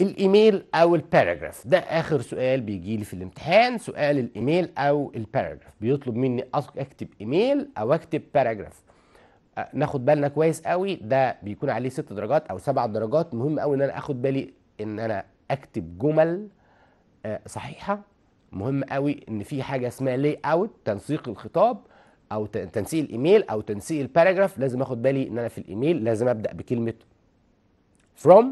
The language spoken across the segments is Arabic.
الايميل او الباراجراف ده اخر سؤال بيجي لي في الامتحان سؤال الايميل او الباراجراف بيطلب مني اكتب ايميل او اكتب باراجراف آه، ناخد بالنا كويس قوي ده بيكون عليه ست درجات او سبع درجات مهم قوي ان انا اخد بالي ان انا اكتب جمل آه، صحيحه مهم قوي ان في حاجه اسمها لي اوت تنسيق الخطاب او تنسيق الايميل او تنسيق الباراجراف لازم اخد بالي ان انا في الايميل لازم ابدا بكلمه from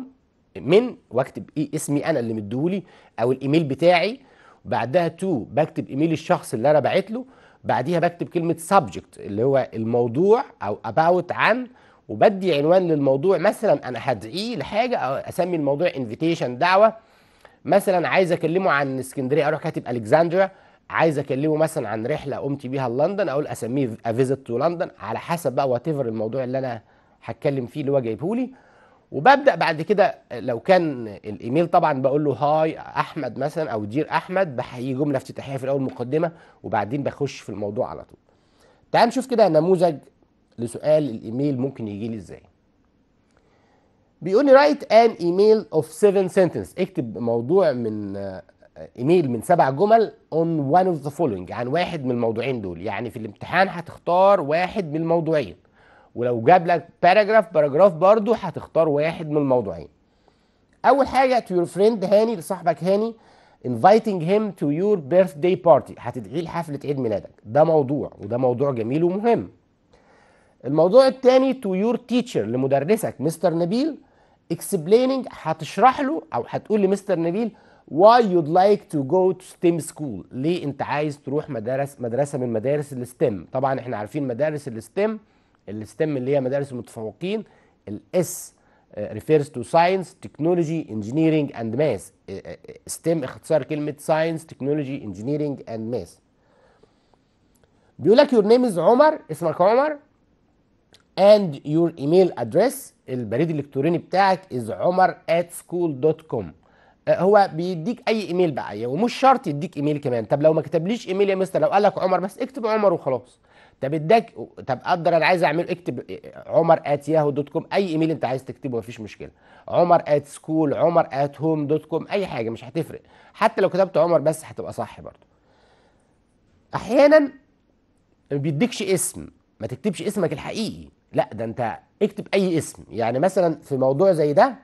من واكتب ايه اسمي انا اللي مديهولي او الايميل بتاعي بعدها تو بكتب ايميل الشخص اللي انا باعت له بعديها بكتب كلمه سبجكت اللي هو الموضوع او اباوت عن وبدي عنوان للموضوع مثلا انا هدعيه لحاجه او اسمي الموضوع انفيتيشن دعوه مثلا عايز اكلمه عن اسكندريه اروح كاتب الكسندريا عايز اكلمه مثلا عن رحله قمت بيها لندن اقول اسميه افيزت تو لندن على حسب بقى وات الموضوع اللي انا هتكلم فيه اللي هو جايبهولي وببدا بعد كده لو كان الايميل طبعا بقول له هاي احمد مثلا او دير احمد بحيي جمله افتتاحيه في الاول مقدمه وبعدين بخش في الموضوع على طول تعال نشوف كده نموذج لسؤال الايميل ممكن يجي لي ازاي بيقول لي رايت ان ايميل اوف 7 سنتنس اكتب موضوع من آه، ايميل من سبع جمل اون وان اوف ذا فولوينج عن واحد من الموضوعين دول يعني في الامتحان هتختار واحد من الموضوعين ولو جاب لك باراجراف باراجراف برضو هتختار واحد من الموضوعين اول حاجه تو يور فريند هاني لصاحبك هاني inviting him to your birthday party هتدعيه لحفله عيد ميلادك ده موضوع وده موضوع جميل ومهم الموضوع الثاني to your teacher لمدرسك مستر نبيل explaining هتشرح له او هتقول لمستر نبيل why you'd like to go to STEM school ليه انت عايز تروح مدارس مدرسه من مدارس الستيم طبعا احنا عارفين مدارس الستيم الستم اللي هي مدارس المتفوقين الاس ريفيرز تو ساينس تكنولوجي انجينيرنج اند ماس ستيم اختصار كلمه ساينس تكنولوجي انجينيرنج اند ماس بيقول لك يور نيم از عمر اسمك عمر اند يور ايميل ادريس البريد الالكتروني بتاعك از عمر ات سكول دوت كوم هو بيديك اي ايميل بقى ومش شرط يديك ايميل كمان طب لو ما كتبليش ايميل يا مستر لو قال لك عمر بس اكتب عمر وخلاص طب اداك طب اقدر انا عايز اعمله اكتب عمر ات ياهو دوت كوم اي ايميل انت عايز تكتبه مفيش مشكله عمر ات سكول عمر ات هوم دوت كوم اي حاجه مش هتفرق حتى لو كتبت عمر بس هتبقى صح برضه احيانا ما بيديكش اسم ما تكتبش اسمك الحقيقي لا ده انت اكتب اي اسم يعني مثلا في موضوع زي ده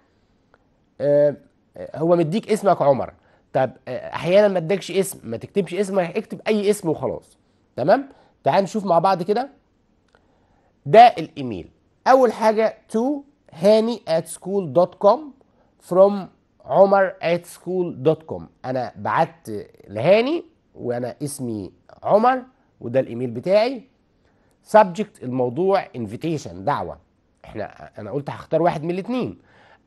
آه، آه، هو مديك اسمك عمر طب آه، احيانا ما اداكش اسم ما تكتبش اسمك اكتب اي اسم وخلاص تمام تعال نشوف مع بعض كده ده الايميل اول حاجه تو هاني ات سكول دوت كوم فروم عمر ات سكول دوت كوم انا بعت لهاني وانا اسمي عمر وده الايميل بتاعي سبجكت الموضوع انفيتيشن دعوه احنا انا قلت هختار واحد من الاثنين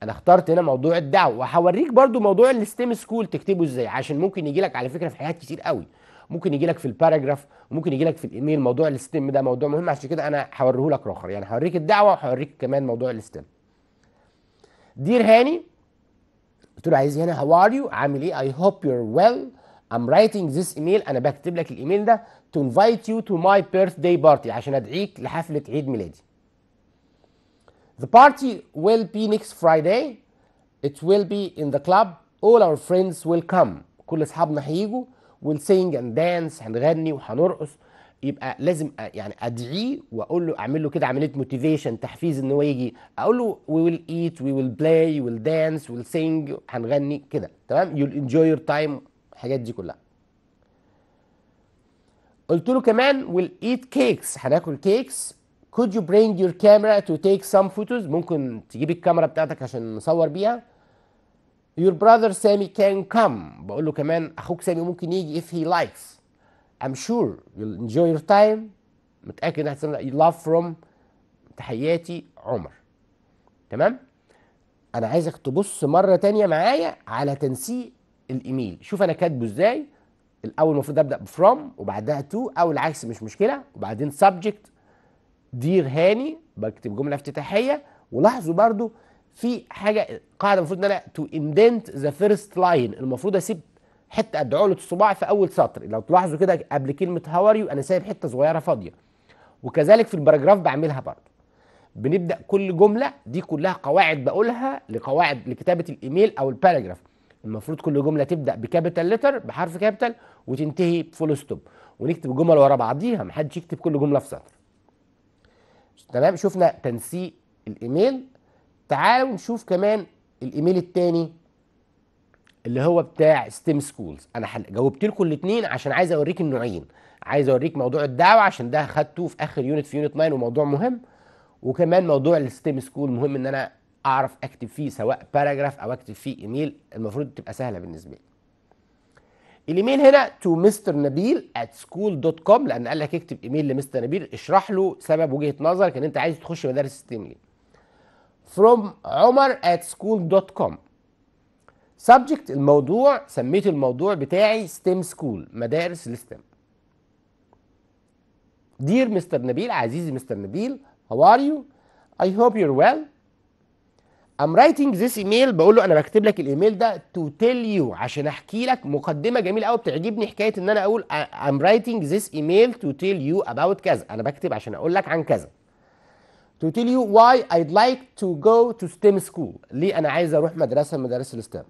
انا اخترت هنا موضوع الدعوه وهوريك برضو موضوع الستيم سكول تكتبه ازاي عشان ممكن يجي لك على فكره في حاجات كتير قوي ممكن يجي لك في الباراجراف وممكن يجي لك في الايميل موضوع الستيم ده موضوع مهم عشان كده انا هوريه لك راخر يعني هوريك الدعوه وهوريك كمان موضوع الستيم دير هاني قلت له عايز هنا هاو ار يو عامل ايه اي هوب يور ويل ام رايتنج ذيس ايميل انا بكتب لك الايميل ده تو انفايت يو تو ماي بيرث داي بارتي عشان ادعيك لحفله عيد ميلادي The party will be next Friday. It will be in the club. All our friends will come. كل اصحابنا هيجوا ونسينج اند دانس هنغني وهنرقص يبقى لازم يعني ادعيه واقول له اعمل له كده عمليه موتيفيشن تحفيز ان هو يجي اقول له وي ويل ايت وي ويل بلاي ويل دانس ويل سينج هنغني كده تمام يو انجوي يور تايم الحاجات دي كلها قلت له كمان ويل ايت كيكس هناكل كيكس could you bring your camera to take some photos ممكن تجيب الكاميرا بتاعتك عشان نصور بيها your brother Sammy can come بقول له كمان اخوك سامي ممكن يجي if he likes I'm sure you'll enjoy your time متأكد انها هتستمتع love from تحياتي عمر تمام انا عايزك تبص مرة تانية معايا على تنسيق الايميل شوف انا كاتبه ازاي الاول المفروض ابدا بفروم وبعدها تو او العكس مش مشكله وبعدين سبجكت دير هاني بكتب جمله افتتاحيه ولاحظوا برضو في حاجه قاعده المفروض ان انا تو اندنت ذا فيرست لاين المفروض اسيب حته قد عقله الصباع في اول سطر لو تلاحظوا كده قبل كلمه هاوريو انا سايب حته صغيره فاضيه وكذلك في الباراجراف بعملها برضه بنبدا كل جمله دي كلها قواعد بقولها لقواعد لكتابه الايميل او الباراجراف المفروض كل جمله تبدا بكابيتال لتر بحرف كابيتال وتنتهي بفول ستوب ونكتب الجمل ورا بعضيها محدش يكتب كل جمله في سطر تمام شفنا تنسيق الايميل تعالوا نشوف كمان الايميل الثاني اللي هو بتاع ستيم سكولز انا جاوبت لكم الاثنين عشان عايز اوريك النوعين عايز اوريك موضوع الدعوه عشان ده خدته في اخر يونت في يونت 9 وموضوع مهم وكمان موضوع الستيم سكول مهم ان انا اعرف اكتب فيه سواء باراجراف او اكتب فيه ايميل المفروض تبقى سهله بالنسبه لي الايميل هنا تو مستر نبيل ات سكول دوت كوم لان قال لك اكتب ايميل لمستر نبيل اشرح له سبب وجهه نظرك ان انت عايز تخش مدارس ستيم ليه from عمر at com. subject الموضوع سميت الموضوع بتاعي STEM school مدارس الستم Dear Mr. نبيل عزيزي مستر نبيل How are you? I hope you're well I'm writing this email بقول له انا بكتب لك الايميل ده to tell you عشان احكي لك مقدمه جميله أوي بتعجبني حكايه ان انا اقول I'm writing this email to tell you about كذا انا بكتب عشان اقول لك عن كذا to tell you why I'd like to go to STEM school ليه أنا عايز أروح مدرسة من مدارس الستام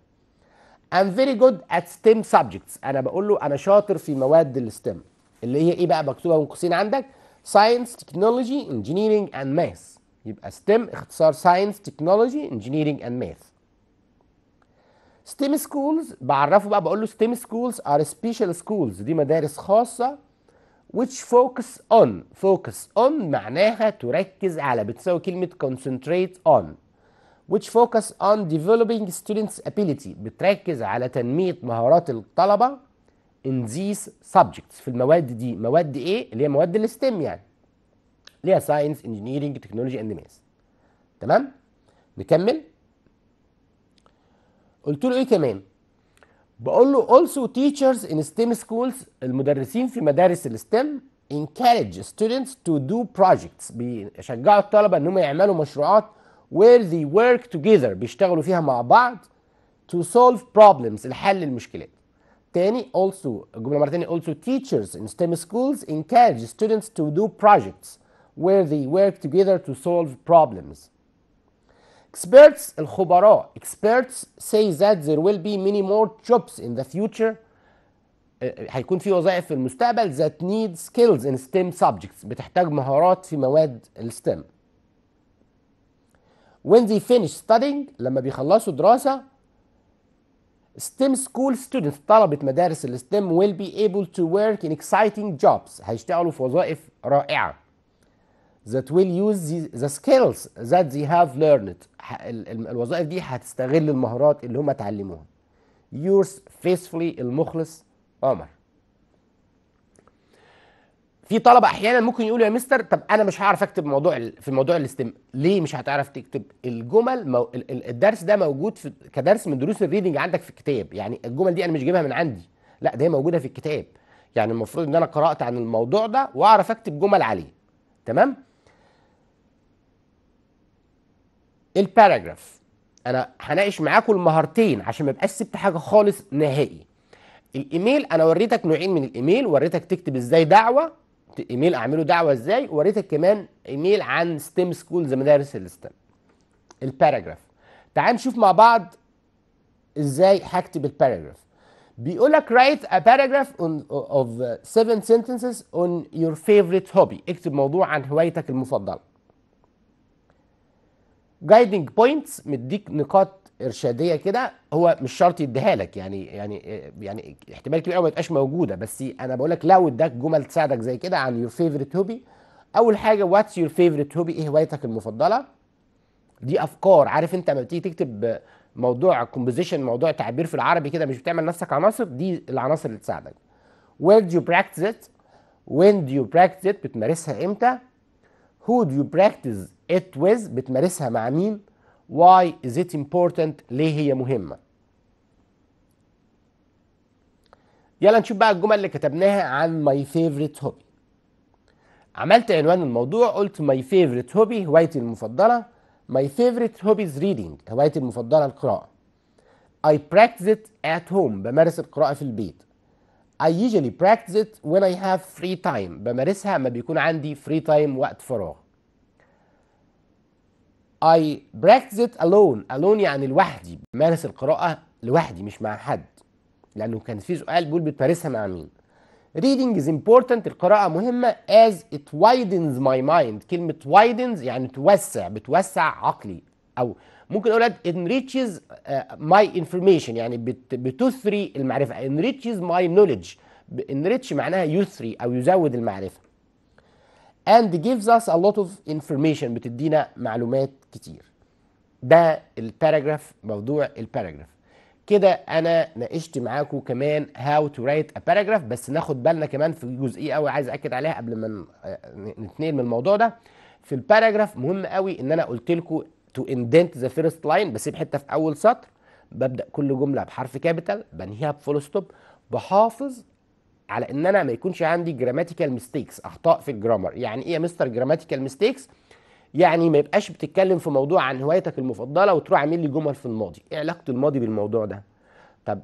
I'm very good at STEM subjects أنا بقول له أنا شاطر في مواد الستام اللي هي إيه بقى مكتوبة من قوسين عندك Science, Technology, Engineering and Math يبقى STEM اختصار Science, Technology, Engineering and Math STEM schools بعرفه بقى بقول له STEM schools are special schools دي مدارس خاصة which focus on focus on معناها تركز على بتساوي كلمة concentrate on which focus on developing students ability بتركز على تنمية مهارات الطلبة in these subjects في المواد دي مواد ايه اللي هي مواد الستيم يعني اللي هي science engineering technology and math تمام نكمل قلت له ايه كمان بقول له also teachers in STEM schools المدرسين في مدارس الستيم encourage students to do projects بيشجعوا الطلبة انهم يعملوا مشروعات where they work together بيشتغلوا فيها مع بعض to solve problems الحل للمشكلات تاني also الجملة مرة تانية also teachers in STEM schools encourage students to do projects where they work together to solve problems Experts الخبراء experts say that there will be many more jobs in the future هيكون في وظائف في المستقبل that need skills in STEM subjects بتحتاج مهارات في مواد ال STEM when they finish studying لما بيخلصوا دراسة STEM school students طلبة مدارس ال STEM will be able to work in exciting jobs هيشتغلوا في وظائف رائعة that will use the, the skills that they have learned الوظائف دي هتستغل المهارات اللي هم اتعلموها yours faithfully المخلص عمر في طلبه احيانا ممكن يقولوا يا مستر طب انا مش هعرف اكتب موضوع في موضوع الاستم ليه مش هتعرف تكتب الجمل مو... الدرس ده موجود في كدرس من دروس الريدنج عندك في الكتاب يعني الجمل دي انا مش جايبها من عندي لا ده هي موجوده في الكتاب يعني المفروض ان انا قرات عن الموضوع ده واعرف اكتب جمل عليه تمام الباراجراف انا هناقش معاكم المهارتين عشان ما يبقاش سبت حاجه خالص نهائي الايميل انا وريتك نوعين من الايميل وريتك تكتب ازاي دعوه ايميل اعمله دعوه ازاي وريتك كمان ايميل عن ستيم سكولز مدارس الستم الباراجراف تعال نشوف مع بعض ازاي هكتب الباراجراف بيقول لك write a paragraph on, of seven sentences on your favorite hobby اكتب موضوع عن هوايتك المفضله جايدنج بوينتس مديك نقاط ارشاديه كده هو مش شرط يديها لك يعني يعني يعني احتمال كبير قوي ما تبقاش موجوده بس انا بقول لك لو اداك جمل تساعدك زي كده عن يور فيفورت هوبي اول حاجه واتس يور فيفورت هوبي ايه هوايتك المفضله دي افكار عارف انت لما بتيجي تكتب موضوع كومبوزيشن موضوع تعبير في العربي كده مش بتعمل نفسك عناصر دي العناصر اللي تساعدك وير دو يو براكتس ات وين دو يو براكتس ات بتمارسها امتى هو دو يو براكتس it with بتمارسها مع مين why is it important ليه هي مهمة يلا نشوف بقى الجمل اللي كتبناها عن my favorite hobby عملت عنوان الموضوع قلت my favorite hobby هوايتي المفضلة my favorite hobby is reading هوايتي المفضلة القراءة I practice it at home بمارس القراءة في البيت I usually practice it when I have free time بمارسها ما بيكون عندي free time وقت فراغ I practice it alone alone يعني لوحدي بمارس القراءة لوحدي مش مع حد لأنه كان في سؤال بيقول بتمارسها مع مين reading is important القراءة مهمة as it widens my mind كلمة widens يعني توسع بتوسع عقلي أو ممكن أقول enriches uh, my information يعني بت بتثري المعرفة enriches my knowledge enrich معناها يثري أو يزود المعرفة and gives us a lot of information بتدينا معلومات كتير ده الباراجراف موضوع الباراجراف كده انا ناقشت معاكم كمان هاو تو رايت ا باراجراف بس ناخد بالنا كمان في جزئيه قوي عايز اكد عليها قبل ما آه، نتنقل من الموضوع ده في الباراجراف مهم قوي ان انا قلت لكم تو اندنت ذا فيرست لاين بسيب حته في اول سطر ببدا كل جمله بحرف كابيتال بنهيها بفول ستوب بحافظ على ان انا ما يكونش عندي جراماتيكال ميستيكس اخطاء في الجرامر يعني ايه يا مستر جراماتيكال ميستيكس يعني ما يبقاش بتتكلم في موضوع عن هوايتك المفضله وتروح عامل لي جمل في الماضي ايه علاقه الماضي بالموضوع ده طب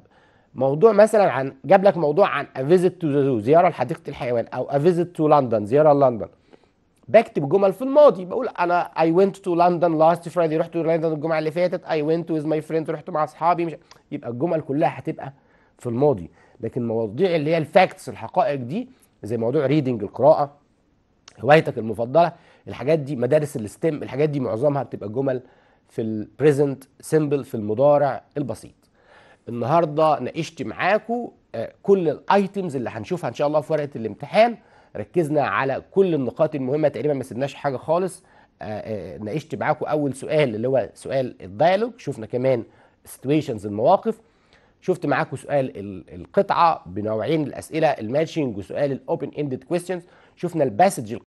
موضوع مثلا عن جاب لك موضوع عن a visit to the zoo زياره لحديقه الحيوان او a visit to لندن زياره لندن بكتب جمل في الماضي بقول انا I went to London last Friday رحت لندن الجمعه اللي فاتت I went with my فريند رحت مع اصحابي مش يبقى الجمل كلها هتبقى في الماضي لكن مواضيع اللي هي الفاكتس الحقائق دي زي موضوع ريدنج القراءه هوايتك المفضله الحاجات دي مدارس الستيم الحاجات دي معظمها بتبقى جمل في البريزنت سيمبل في المضارع البسيط النهارده ناقشت معاكم آه، كل الايتمز اللي هنشوفها ان شاء الله في ورقه الامتحان ركزنا على كل النقاط المهمه تقريبا ما سيبناش حاجه خالص آه، آه، ناقشت معاكم اول سؤال اللي هو سؤال الديالوج شفنا كمان سيتويشنز المواقف شفت معاكم سؤال القطعه بنوعين الاسئله الماتشنج وسؤال الاوبن اندد كويستشنز شفنا الباسج